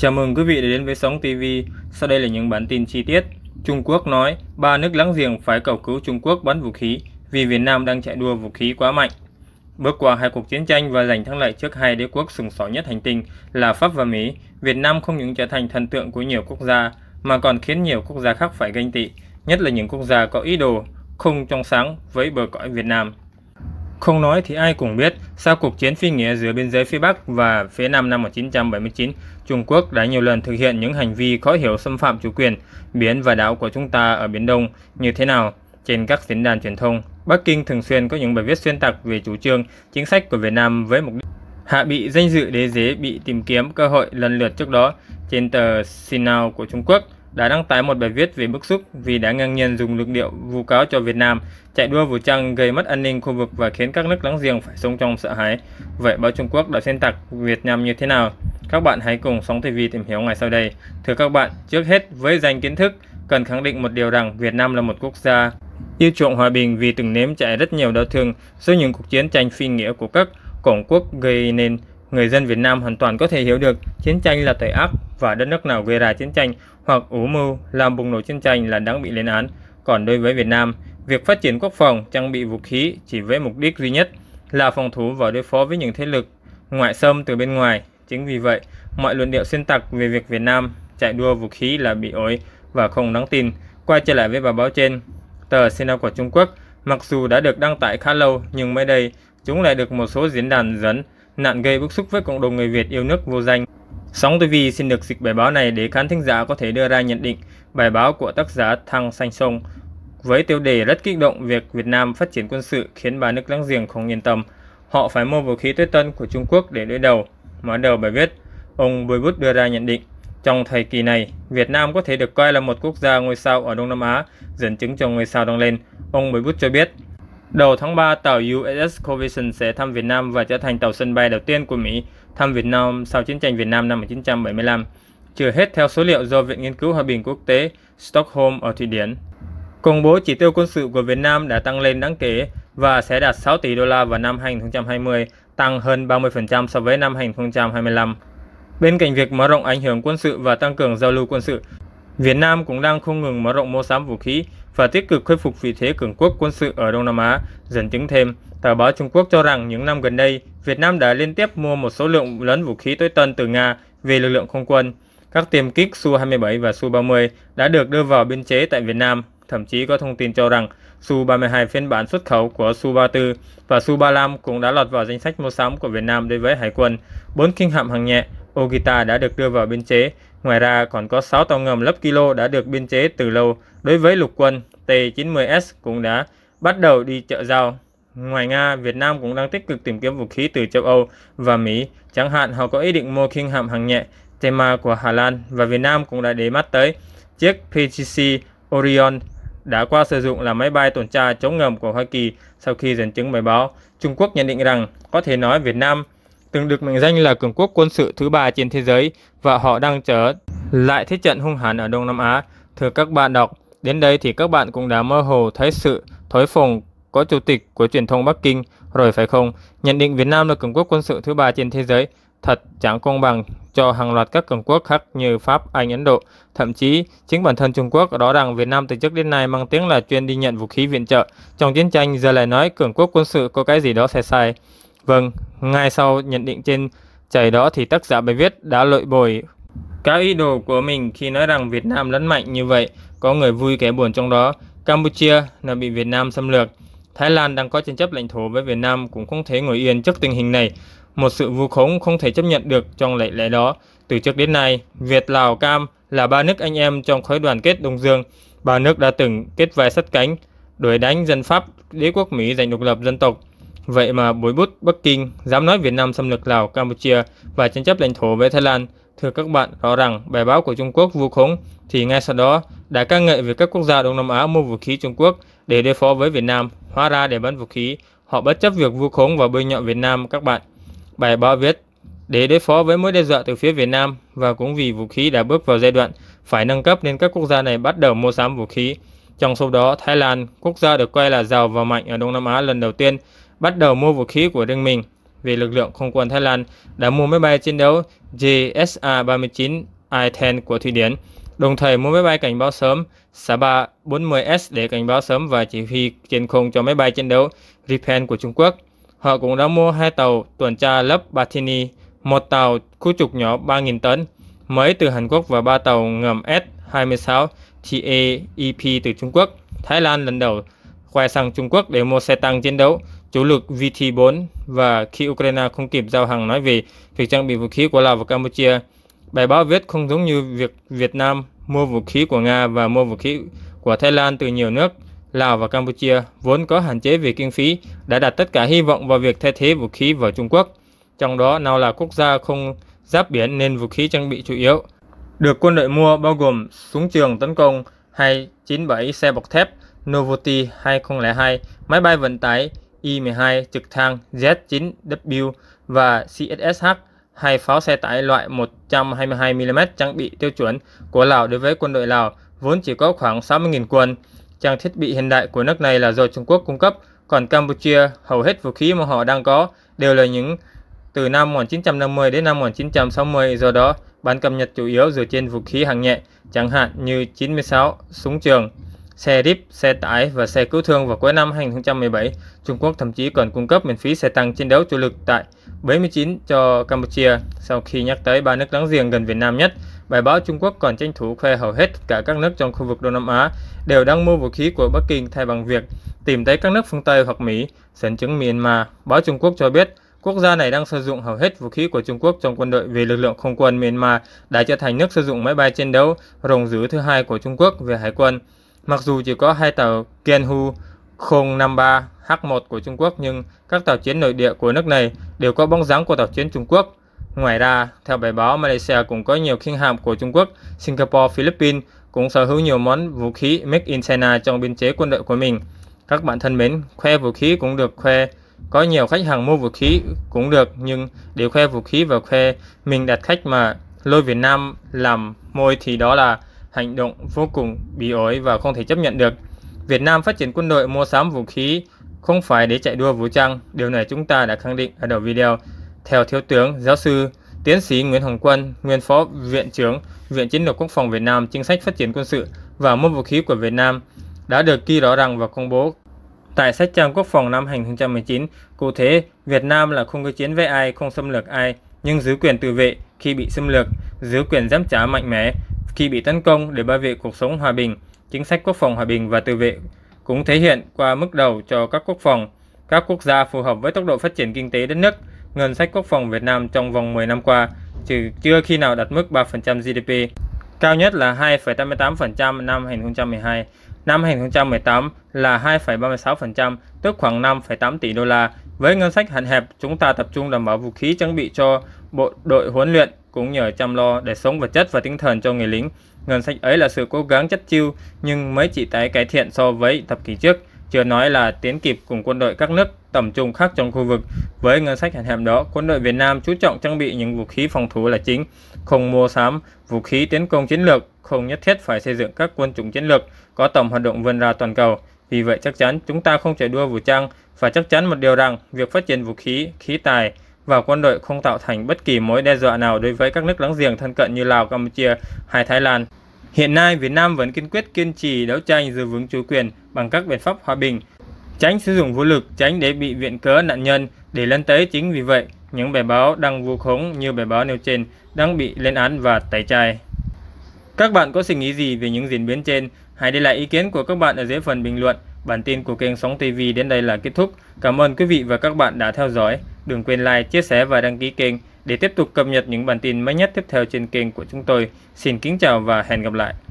Chào mừng quý vị đến với Sóng TV. Sau đây là những bản tin chi tiết. Trung Quốc nói ba nước láng giềng phải cầu cứu Trung Quốc bắn vũ khí vì Việt Nam đang chạy đua vũ khí quá mạnh. Bước qua hai cuộc chiến tranh và giành thắng lợi trước hai đế quốc sừng sỏ nhất hành tinh là Pháp và Mỹ, Việt Nam không những trở thành thần tượng của nhiều quốc gia mà còn khiến nhiều quốc gia khác phải ganh tị, nhất là những quốc gia có ý đồ không trong sáng với bờ cõi Việt Nam. Không nói thì ai cũng biết, sau cuộc chiến phi nghĩa giữa biên giới phía Bắc và phía Nam năm 1979, Trung Quốc đã nhiều lần thực hiện những hành vi khó hiểu xâm phạm chủ quyền, biển và đảo của chúng ta ở Biển Đông như thế nào. Trên các diễn đàn truyền thông, Bắc Kinh thường xuyên có những bài viết xuyên tạc về chủ trương, chính sách của Việt Nam với mục đích hạ bị danh dự đế chế bị tìm kiếm cơ hội lần lượt trước đó trên tờ Sinao của Trung Quốc đã đăng tải một bài viết về bức xúc vì đã ngang nhiên dùng lực điệu vu cáo cho Việt Nam, chạy đua vũ trang gây mất an ninh khu vực và khiến các nước láng giềng phải sống trong sợ hãi. Vậy báo Trung Quốc đã xuyên tạc Việt Nam như thế nào? Các bạn hãy cùng Sóng TV tìm hiểu ngày sau đây. Thưa các bạn, trước hết với danh kiến thức, cần khẳng định một điều rằng Việt Nam là một quốc gia yêu chuộng hòa bình vì từng nếm trải rất nhiều đau thương sau những cuộc chiến tranh phi nghĩa của các cổng quốc gây nên người dân Việt Nam hoàn toàn có thể hiểu được chiến tranh là tội ác và đất nước nào gây ra chiến tranh hoặc ủ mưu làm bùng nổ chiến tranh là đáng bị lên án. Còn đối với Việt Nam, việc phát triển quốc phòng trang bị vũ khí chỉ với mục đích duy nhất là phòng thủ và đối phó với những thế lực ngoại xâm từ bên ngoài. Chính vì vậy, mọi luận điệu xuyên tạc về việc Việt Nam chạy đua vũ khí là bị ối và không đáng tin. Quay trở lại với bài báo trên, tờ Sina của Trung Quốc mặc dù đã được đăng tải khá lâu nhưng mới đây chúng lại được một số diễn đàn dẫn nạn gây bức xúc với cộng đồng người Việt yêu nước vô danh. Sóng TV xin được dịch bài báo này để khán thính giả có thể đưa ra nhận định bài báo của tác giả Thăng Sanh Sông với tiêu đề rất kích động việc Việt Nam phát triển quân sự khiến ba nước láng giềng không yên tâm. Họ phải mua vũ khí tuyết tân của Trung Quốc để đối đầu. Mở đầu bài viết, ông Bùi Bút đưa ra nhận định trong thời kỳ này, Việt Nam có thể được coi là một quốc gia ngôi sao ở Đông Nam Á, dẫn chứng cho ngôi sao đang lên. Ông Bùi Bút cho biết, đầu tháng 3 tàu USS Covington sẽ thăm Việt Nam và trở thành tàu sân bay đầu tiên của Mỹ thăm Việt Nam sau chiến tranh Việt Nam năm 1975, chưa hết theo số liệu do Viện Nghiên cứu Hòa bình Quốc tế Stockholm ở Thụy Điển. Công bố chỉ tiêu quân sự của Việt Nam đã tăng lên đáng kể và sẽ đạt 6 tỷ đô la vào năm 2020, tăng hơn 30% so với năm 2025. Bên cạnh việc mở rộng ảnh hưởng quân sự và tăng cường giao lưu quân sự, Việt Nam cũng đang không ngừng mở rộng mua sắm vũ khí và tích cực khôi phục vị thế cường quốc quân sự ở Đông Nam Á. Dẫn chứng thêm, tờ báo Trung Quốc cho rằng những năm gần đây, Việt Nam đã liên tiếp mua một số lượng lớn vũ khí tối tân từ Nga về lực lượng không quân. Các tiêm kích Su-27 và Su-30 đã được đưa vào biên chế tại Việt Nam. Thậm chí có thông tin cho rằng Su-32 phiên bản xuất khẩu của Su-34 và Su-35 cũng đã lọt vào danh sách mua sắm của Việt Nam đối với Hải quân. Bốn kinh hạm hàng nhẹ Ogita đã được đưa vào biên chế Ngoài ra còn có 6 tàu ngầm lớp kilo đã được biên chế từ lâu đối với lục quân T-90S cũng đã bắt đầu đi chợ giao. Ngoài Nga, Việt Nam cũng đang tích cực tìm kiếm vũ khí từ châu Âu và Mỹ. Chẳng hạn họ có ý định mua khinh hạm hàng nhẹ Tema của Hà Lan và Việt Nam cũng đã để mắt tới chiếc PGC Orion đã qua sử dụng là máy bay tuần tra chống ngầm của Hoa Kỳ sau khi dẫn chứng bài báo. Trung Quốc nhận định rằng có thể nói Việt Nam từng được mệnh danh là cường quốc quân sự thứ ba trên thế giới và họ đang trở lại thế trận hung hãn ở Đông Nam Á. Thưa các bạn đọc, đến đây thì các bạn cũng đã mơ hồ thấy sự thối phồng có chủ tịch của truyền thông Bắc Kinh rồi phải không? Nhận định Việt Nam là cường quốc quân sự thứ ba trên thế giới thật chẳng công bằng cho hàng loạt các cường quốc khác như Pháp, Anh, Ấn Độ. Thậm chí, chính bản thân Trung Quốc rõ ràng Việt Nam từ trước đến nay mang tiếng là chuyên đi nhận vũ khí viện trợ. Trong chiến tranh giờ lại nói cường quốc quân sự có cái gì đó sai sai. Vâng, ngay sau nhận định trên chảy đó thì tác giả bài viết đã lội bồi các ý đồ của mình khi nói rằng Việt Nam lớn mạnh như vậy, có người vui kẻ buồn trong đó. Campuchia là bị Việt Nam xâm lược. Thái Lan đang có tranh chấp lãnh thổ với Việt Nam cũng không thể ngồi yên trước tình hình này. Một sự vu khống không thể chấp nhận được trong lệ lẽ đó. Từ trước đến nay, Việt, Lào, Cam là ba nước anh em trong khối đoàn kết Đông Dương. Ba nước đã từng kết vai sắt cánh, đuổi đánh dân Pháp, đế quốc Mỹ giành độc lập dân tộc. Vậy mà bối bút Bắc Kinh dám nói Việt Nam xâm lược Lào, Campuchia và tranh chấp lãnh thổ với Thái Lan. Thưa các bạn, rõ rằng bài báo của Trung Quốc vu khống thì ngay sau đó đã ca ngợi về các quốc gia Đông Nam Á mua vũ khí Trung Quốc để đối phó với Việt Nam. Hóa ra để bán vũ khí, họ bất chấp việc vu khống và bôi nhọ Việt Nam các bạn. Bài báo viết để đối phó với mối đe dọa từ phía Việt Nam và cũng vì vũ khí đã bước vào giai đoạn phải nâng cấp nên các quốc gia này bắt đầu mua sắm vũ khí. Trong số đó, Thái Lan, quốc gia được coi là giàu và mạnh ở Đông Nam Á lần đầu tiên, bắt đầu mua vũ khí của riêng mình vì lực lượng không quân Thái Lan đã mua máy bay chiến đấu JSA-39 I-10 của Thụy Điển, đồng thời mua máy bay cảnh báo sớm Saba 40S để cảnh báo sớm và chỉ huy trên không cho máy bay chiến đấu Ripen của Trung Quốc. Họ cũng đã mua hai tàu tuần tra lớp Batini, một tàu khu trục nhỏ 3.000 tấn, mới từ Hàn Quốc và ba tàu ngầm S-26 TAEP từ Trung Quốc. Thái Lan lần đầu khoe sang Trung Quốc để mua xe tăng chiến đấu, chủ lực VT-4 và khi Ukraine không kịp giao hàng nói về việc trang bị vũ khí của Lào và Campuchia. Bài báo viết không giống như việc Việt Nam mua vũ khí của Nga và mua vũ khí của Thái Lan từ nhiều nước, Lào và Campuchia vốn có hạn chế về kinh phí đã đặt tất cả hy vọng vào việc thay thế vũ khí vào Trung Quốc, trong đó nào là quốc gia không giáp biển nên vũ khí trang bị chủ yếu được quân đội mua bao gồm súng trường tấn công hay 97 xe bọc thép Novoty 2002, máy bay vận tải I-12 trực thăng Z-9W và CSSH, hai pháo xe tải loại 122mm trang bị tiêu chuẩn của Lào đối với quân đội Lào vốn chỉ có khoảng 60.000 quân. Trang thiết bị hiện đại của nước này là do Trung Quốc cung cấp, còn Campuchia hầu hết vũ khí mà họ đang có đều là những từ năm 1950 đến năm 1960, do đó bản cập nhật chủ yếu dựa trên vũ khí hạng nhẹ, chẳng hạn như 96 súng trường xe Jeep, xe tải và xe cứu thương vào cuối năm 2017. Trung Quốc thậm chí còn cung cấp miễn phí xe tăng chiến đấu chủ lực tại 79 cho Campuchia. Sau khi nhắc tới ba nước láng giềng gần Việt Nam nhất, bài báo Trung Quốc còn tranh thủ khoe hầu hết cả các nước trong khu vực Đông Nam Á đều đang mua vũ khí của Bắc Kinh thay bằng việc tìm tới các nước phương Tây hoặc Mỹ, dẫn chứng Myanmar. Báo Trung Quốc cho biết, Quốc gia này đang sử dụng hầu hết vũ khí của Trung Quốc trong quân đội vì lực lượng không quân Myanmar đã trở thành nước sử dụng máy bay chiến đấu rồng dữ thứ hai của Trung Quốc về hải quân. Mặc dù chỉ có hai tàu Kenhu 053H1 của Trung Quốc nhưng các tàu chiến nội địa của nước này đều có bóng dáng của tàu chiến Trung Quốc. Ngoài ra, theo bài báo, Malaysia cũng có nhiều khinh hạm của Trung Quốc, Singapore, Philippines cũng sở hữu nhiều món vũ khí Make in China trong biên chế quân đội của mình. Các bạn thân mến, khoe vũ khí cũng được khoe, có nhiều khách hàng mua vũ khí cũng được nhưng để khoe vũ khí và khoe mình đặt khách mà lôi Việt Nam làm môi thì đó là hành động vô cùng bí ối và không thể chấp nhận được. Việt Nam phát triển quân đội mua sắm vũ khí không phải để chạy đua vũ trang, điều này chúng ta đã khẳng định ở đầu video. Theo Thiếu tướng, Giáo sư, Tiến sĩ Nguyễn Hồng Quân, Nguyên Phó Viện trưởng Viện Chiến lược Quốc phòng Việt Nam Chính sách Phát triển Quân sự và Mua vũ khí của Việt Nam đã được ghi rõ ràng và công bố tại sách trang quốc phòng năm 2019. Cụ thể, Việt Nam là không có chiến với ai, không xâm lược ai, nhưng giữ quyền tự vệ khi bị xâm lược, giữ quyền giám trả mạnh mẽ, khi bị tấn công để bảo vệ cuộc sống hòa bình, chính sách quốc phòng hòa bình và tự vệ cũng thể hiện qua mức đầu cho các quốc phòng, các quốc gia phù hợp với tốc độ phát triển kinh tế đất nước, ngân sách quốc phòng Việt Nam trong vòng 10 năm qua trừ chưa khi nào đạt mức 3% GDP, cao nhất là 2,88% năm 2012, năm 2018 là 2,36%, tức khoảng 5,8 tỷ đô la. Với ngân sách hạn hẹp, chúng ta tập trung đảm bảo vũ khí trang bị cho bộ đội huấn luyện cũng nhờ chăm lo để sống vật chất và tinh thần cho người lính. Ngân sách ấy là sự cố gắng chất chiêu nhưng mới chỉ tái cải thiện so với thập kỷ trước, chưa nói là tiến kịp cùng quân đội các nước tầm trung khác trong khu vực. Với ngân sách hạn hẹp đó, quân đội Việt Nam chú trọng trang bị những vũ khí phòng thủ là chính, không mua sắm vũ khí tiến công chiến lược, không nhất thiết phải xây dựng các quân chủng chiến lược có tầm hoạt động vươn ra toàn cầu. Vì vậy chắc chắn chúng ta không chạy đua vũ trang và chắc chắn một điều rằng việc phát triển vũ khí, khí tài và quân đội không tạo thành bất kỳ mối đe dọa nào đối với các nước láng giềng thân cận như Lào, Campuchia hay Thái Lan. Hiện nay, Việt Nam vẫn kiên quyết kiên trì đấu tranh giữ vững chủ quyền bằng các biện pháp hòa bình, tránh sử dụng vũ lực, tránh để bị viện cớ nạn nhân để lân tới chính vì vậy những bài báo đăng vu khống như bài báo nêu trên đang bị lên án và tẩy chay. Các bạn có suy nghĩ gì về những diễn biến trên? Hãy để lại ý kiến của các bạn ở dưới phần bình luận. Bản tin của kênh Sóng TV đến đây là kết thúc. Cảm ơn quý vị và các bạn đã theo dõi đừng quên like, chia sẻ và đăng ký kênh để tiếp tục cập nhật những bản tin mới nhất tiếp theo trên kênh của chúng tôi. Xin kính chào và hẹn gặp lại.